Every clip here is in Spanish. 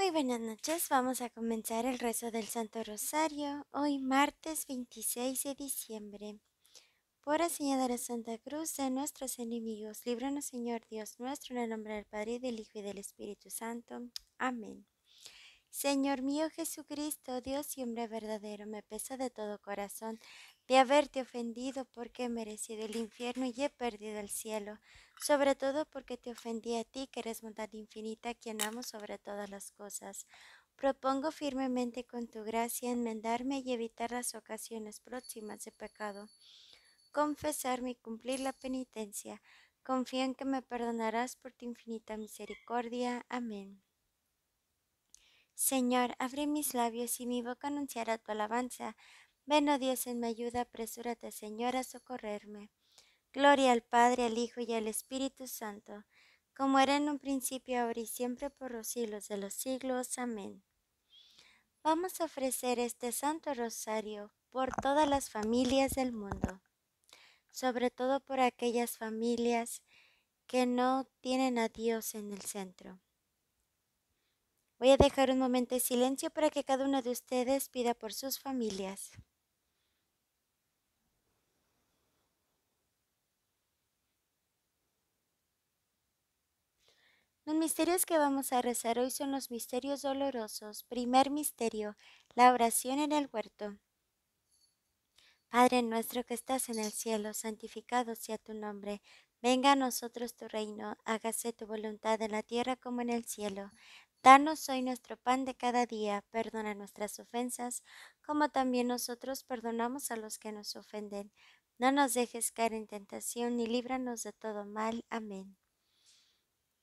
Muy buenas noches, vamos a comenzar el rezo del Santo Rosario hoy martes 26 de diciembre. Por la a la Santa Cruz de nuestros enemigos, líbranos Señor Dios nuestro en el nombre del Padre, del Hijo y del Espíritu Santo. Amén. Señor mío Jesucristo, Dios y hombre verdadero, me pesa de todo corazón de haberte ofendido porque he merecido el infierno y he perdido el cielo, sobre todo porque te ofendí a ti, que eres bondad infinita, quien amo sobre todas las cosas. Propongo firmemente con tu gracia enmendarme y evitar las ocasiones próximas de pecado, confesarme y cumplir la penitencia. Confío en que me perdonarás por tu infinita misericordia. Amén. Señor, abre mis labios y mi boca anunciará tu alabanza. Ven, oh Dios, en mi ayuda, apresúrate, Señor, a socorrerme. Gloria al Padre, al Hijo y al Espíritu Santo, como era en un principio, ahora y siempre, por los siglos de los siglos. Amén. Vamos a ofrecer este Santo Rosario por todas las familias del mundo, sobre todo por aquellas familias que no tienen a Dios en el centro. Voy a dejar un momento de silencio para que cada uno de ustedes pida por sus familias. Los misterios que vamos a rezar hoy son los misterios dolorosos. Primer misterio, la oración en el huerto. Padre nuestro que estás en el cielo, santificado sea tu nombre. Venga a nosotros tu reino, hágase tu voluntad en la tierra como en el cielo. Danos hoy nuestro pan de cada día, perdona nuestras ofensas, como también nosotros perdonamos a los que nos ofenden. No nos dejes caer en tentación, ni líbranos de todo mal. Amén.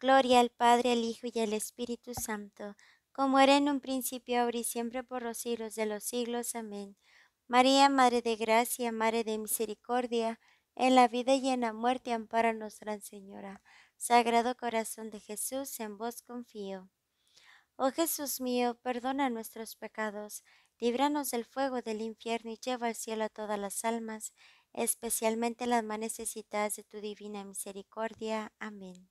Gloria al Padre, al Hijo y al Espíritu Santo, como era en un principio, ahora y siempre, por los siglos de los siglos. Amén. María, Madre de Gracia, Madre de Misericordia, en la vida y en la muerte, ampara nuestra Señora. Sagrado Corazón de Jesús, en vos confío. Oh Jesús mío, perdona nuestros pecados, líbranos del fuego del infierno y lleva al cielo a todas las almas, especialmente las más necesitadas de tu divina misericordia. Amén.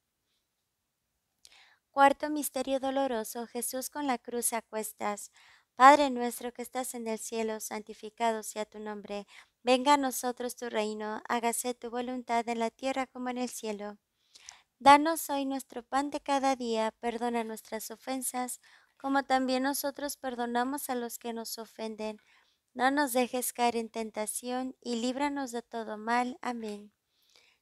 Cuarto misterio doloroso, Jesús con la cruz a cuestas. Padre nuestro que estás en el cielo, santificado sea tu nombre. Venga a nosotros tu reino, hágase tu voluntad en la tierra como en el cielo. Danos hoy nuestro pan de cada día, perdona nuestras ofensas, como también nosotros perdonamos a los que nos ofenden. No nos dejes caer en tentación y líbranos de todo mal. Amén.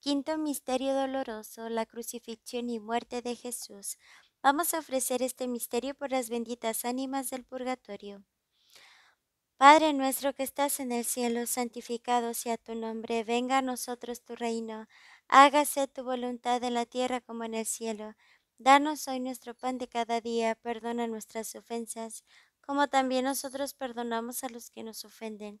Quinto misterio doloroso, la crucifixión y muerte de Jesús. Vamos a ofrecer este misterio por las benditas ánimas del purgatorio. Padre nuestro que estás en el cielo, santificado sea tu nombre, venga a nosotros tu reino, hágase tu voluntad en la tierra como en el cielo. Danos hoy nuestro pan de cada día, perdona nuestras ofensas, como también nosotros perdonamos a los que nos ofenden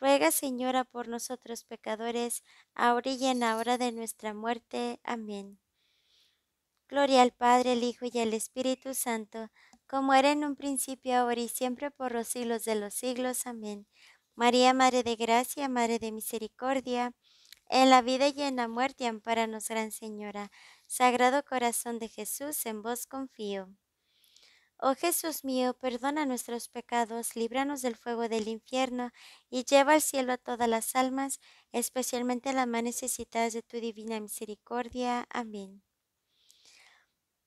ruega Señora por nosotros pecadores, ahora y en la hora de nuestra muerte. Amén. Gloria al Padre, al Hijo y al Espíritu Santo, como era en un principio, ahora y siempre por los siglos de los siglos. Amén. María, Madre de Gracia, Madre de Misericordia, en la vida y en la muerte, amparanos, Gran Señora. Sagrado Corazón de Jesús, en vos confío. Oh Jesús mío, perdona nuestros pecados, líbranos del fuego del infierno y lleva al cielo a todas las almas, especialmente a las más necesitadas de tu divina misericordia. Amén.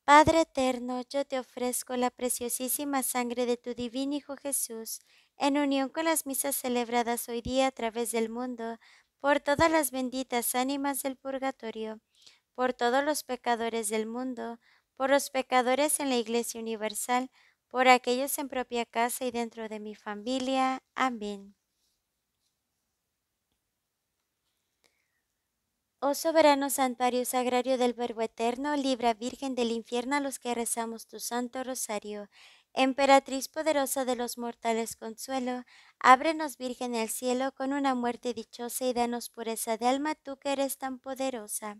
Padre eterno, yo te ofrezco la preciosísima sangre de tu divino Hijo Jesús, en unión con las misas celebradas hoy día a través del mundo, por todas las benditas ánimas del purgatorio, por todos los pecadores del mundo, por los pecadores en la Iglesia Universal, por aquellos en propia casa y dentro de mi familia. Amén. Oh soberano santuario sagrario del Verbo Eterno, libra Virgen del infierno a los que rezamos tu santo rosario. Emperatriz poderosa de los mortales consuelo, ábrenos Virgen al cielo con una muerte dichosa y danos pureza de alma tú que eres tan poderosa.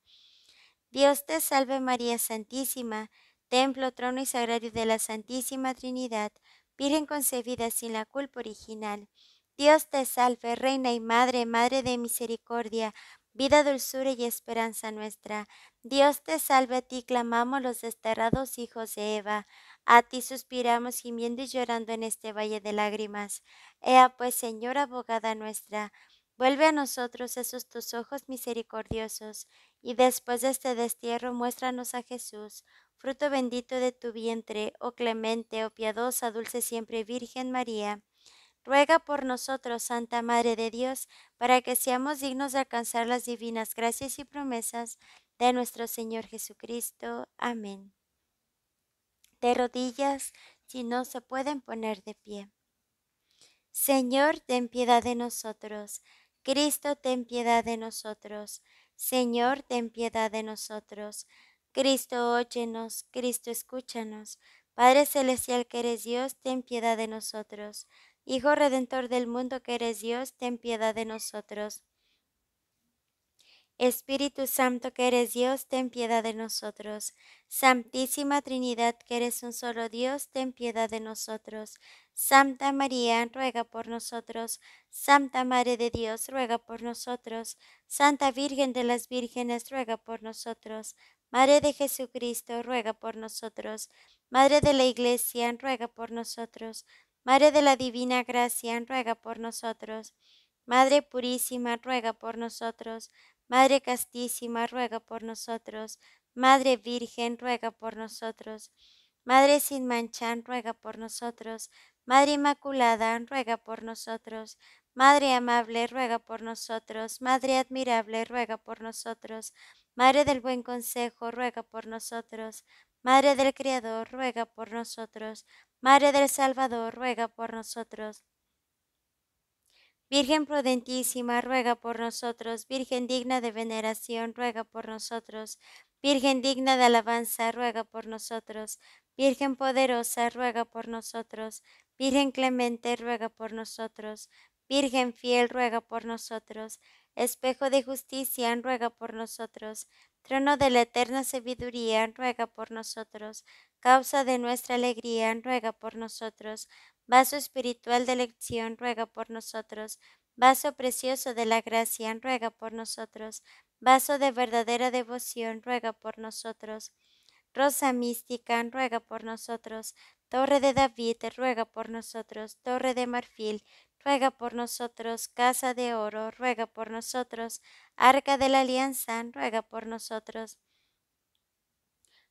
Dios te salve María Santísima, templo, trono y sagrario de la Santísima Trinidad, Virgen concebida sin la culpa original. Dios te salve, Reina y Madre, Madre de misericordia, vida, dulzura y esperanza nuestra. Dios te salve, a ti clamamos los desterrados hijos de Eva, a ti suspiramos gimiendo y llorando en este valle de lágrimas. Ea pues, Señora abogada nuestra, vuelve a nosotros esos tus ojos misericordiosos y después de este destierro, muéstranos a Jesús, fruto bendito de tu vientre, oh clemente, oh piadosa, dulce siempre Virgen María. Ruega por nosotros, Santa Madre de Dios, para que seamos dignos de alcanzar las divinas gracias y promesas de nuestro Señor Jesucristo. Amén. De rodillas, si no se pueden poner de pie. Señor, ten piedad de nosotros. Cristo, ten piedad de nosotros. Señor, ten piedad de nosotros. Cristo, óyenos. Cristo, escúchanos. Padre celestial que eres Dios, ten piedad de nosotros. Hijo redentor del mundo que eres Dios, ten piedad de nosotros. Espíritu Santo que eres Dios, ten piedad de nosotros. Santísima Trinidad que eres un solo Dios, ten piedad de nosotros. Santa María, ruega por nosotros. Santa Madre de Dios, ruega por nosotros. Santa Virgen de las Vírgenes, ruega por nosotros. Madre de Jesucristo, ruega por nosotros. Madre de la Iglesia, ruega por nosotros. Madre de la Divina Gracia, ruega por nosotros. Madre Purísima, ruega por nosotros. Madre castísima, ruega por nosotros. Madre Virgen, ruega por nosotros. Madre sin mancha, ruega por nosotros. Madre Inmaculada, ruega por nosotros. Madre amable, ruega por nosotros. Madre admirable, ruega por nosotros. Madre del buen consejo, ruega por nosotros. Madre del Creador, ruega por nosotros. Madre del Salvador, ruega por nosotros. Virgen prudentísima, ruega por nosotros. Virgen digna de veneración, ruega por nosotros. Virgen digna de alabanza, ruega por nosotros. Virgen poderosa, ruega por nosotros. Virgen clemente, ruega por nosotros. Virgen fiel, ruega por nosotros. Espejo de justicia, ruega por nosotros. Trono de la eterna sabiduría, ruega por nosotros. Causa de nuestra alegría, ruega por nosotros Vaso espiritual de elección, ruega por nosotros. Vaso precioso de la gracia, ruega por nosotros. Vaso de verdadera devoción, ruega por nosotros. Rosa mística, ruega por nosotros. Torre de David, ruega por nosotros. Torre de marfil, ruega por nosotros. Casa de oro, ruega por nosotros. Arca de la alianza, ruega por nosotros.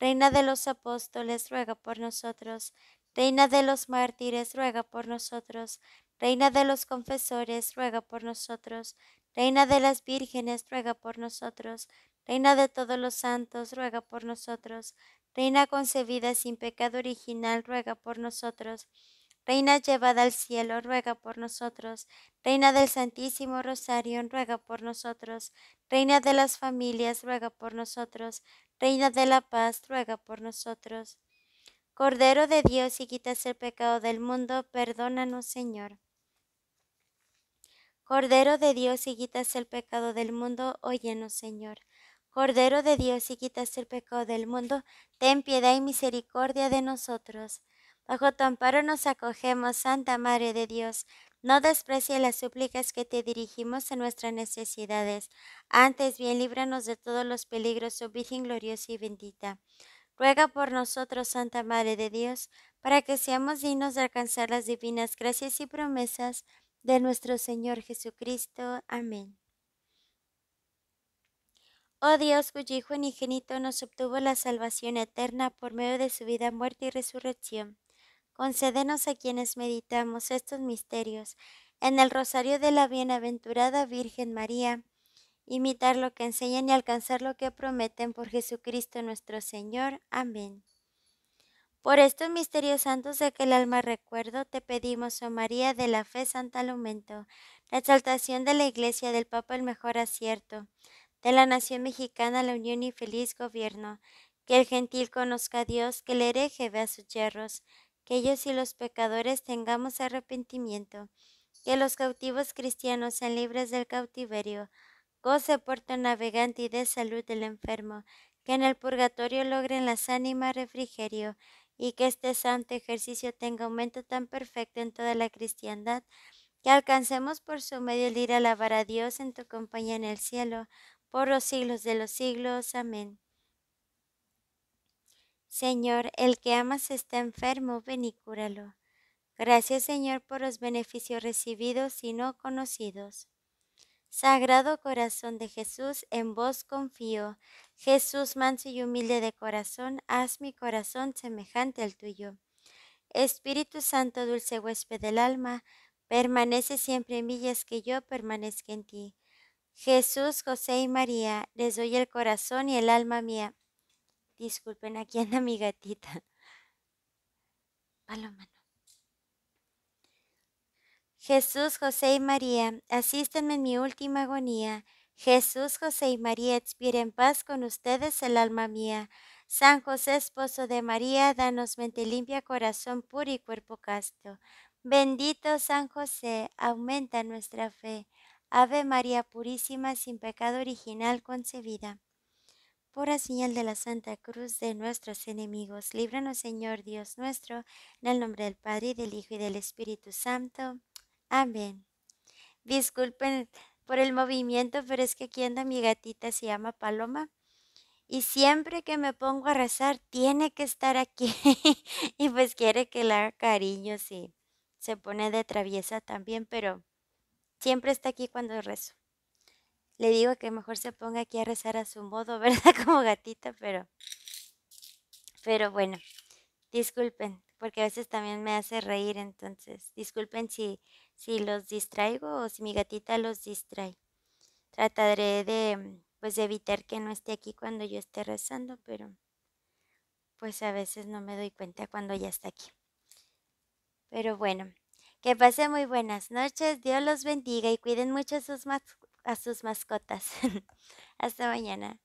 Reina de los apóstoles, ruega por nosotros. Reina de los mártires, ruega por nosotros. Reina de los confesores, ruega por nosotros. Reina de las vírgenes, ruega por nosotros. Reina de todos los santos, ruega por nosotros. Reina concebida sin pecado original, ruega por nosotros. Reina llevada al cielo, ruega por nosotros. Reina del Santísimo Rosario, ruega por nosotros. Reina de las familias, ruega por nosotros. Reina de la paz, ruega por nosotros. Cordero de Dios, si quitas el pecado del mundo, perdónanos, Señor. Cordero de Dios, si quitas el pecado del mundo, óyenos, Señor. Cordero de Dios, si quitas el pecado del mundo, ten piedad y misericordia de nosotros. Bajo tu amparo nos acogemos, Santa Madre de Dios. No desprecie las súplicas que te dirigimos en nuestras necesidades. Antes bien, líbranos de todos los peligros, oh Virgen gloriosa y bendita. Ruega por nosotros, Santa Madre de Dios, para que seamos dignos de alcanzar las divinas gracias y promesas de nuestro Señor Jesucristo. Amén. Oh Dios, cuyo Hijo unigénito nos obtuvo la salvación eterna por medio de su vida, muerte y resurrección concédenos a quienes meditamos estos misterios en el rosario de la bienaventurada Virgen María, imitar lo que enseñan y alcanzar lo que prometen por Jesucristo nuestro Señor. Amén. Por estos misterios santos de aquel alma recuerdo, te pedimos, oh María, de la fe santa la exaltación de la Iglesia, del Papa el mejor acierto, de la nación mexicana la unión y feliz gobierno, que el gentil conozca a Dios, que el hereje vea sus yerros, que ellos y los pecadores tengamos arrepentimiento, que los cautivos cristianos sean libres del cautiverio, goce puerto navegante y de salud del enfermo, que en el purgatorio logren las ánimas refrigerio, y que este santo ejercicio tenga aumento tan perfecto en toda la cristiandad, que alcancemos por su medio el ir a alabar a Dios en tu compañía en el cielo, por los siglos de los siglos. Amén. Señor, el que amas está enfermo, ven y cúralo. Gracias, Señor, por los beneficios recibidos y no conocidos. Sagrado corazón de Jesús, en vos confío. Jesús, manso y humilde de corazón, haz mi corazón semejante al tuyo. Espíritu Santo, dulce huésped del alma, permanece siempre en mí y es que yo permanezca en ti. Jesús, José y María, les doy el corazón y el alma mía Disculpen, aquí anda mi gatita. Paloma, Jesús, José y María, asístenme en mi última agonía. Jesús, José y María, expire en paz con ustedes el alma mía. San José, esposo de María, danos mente limpia, corazón puro y cuerpo casto. Bendito San José, aumenta nuestra fe. Ave María Purísima, sin pecado original concebida. Por la señal de la Santa Cruz de nuestros enemigos, líbranos Señor Dios nuestro, en el nombre del Padre, del Hijo y del Espíritu Santo. Amén. Disculpen por el movimiento, pero es que aquí anda mi gatita, se llama Paloma. Y siempre que me pongo a rezar, tiene que estar aquí. y pues quiere que le haga cariño, sí. Se pone de traviesa también, pero siempre está aquí cuando rezo le digo que mejor se ponga aquí a rezar a su modo, ¿verdad? Como gatita, pero, pero bueno, disculpen, porque a veces también me hace reír, entonces disculpen si, si los distraigo o si mi gatita los distrae. Trataré de, mm, pues, de evitar que no esté aquí cuando yo esté rezando, pero pues a veces no me doy cuenta cuando ya está aquí. Pero bueno, que pasen muy buenas noches, Dios los bendiga y cuiden mucho sus sus, a sus mascotas. Hasta mañana.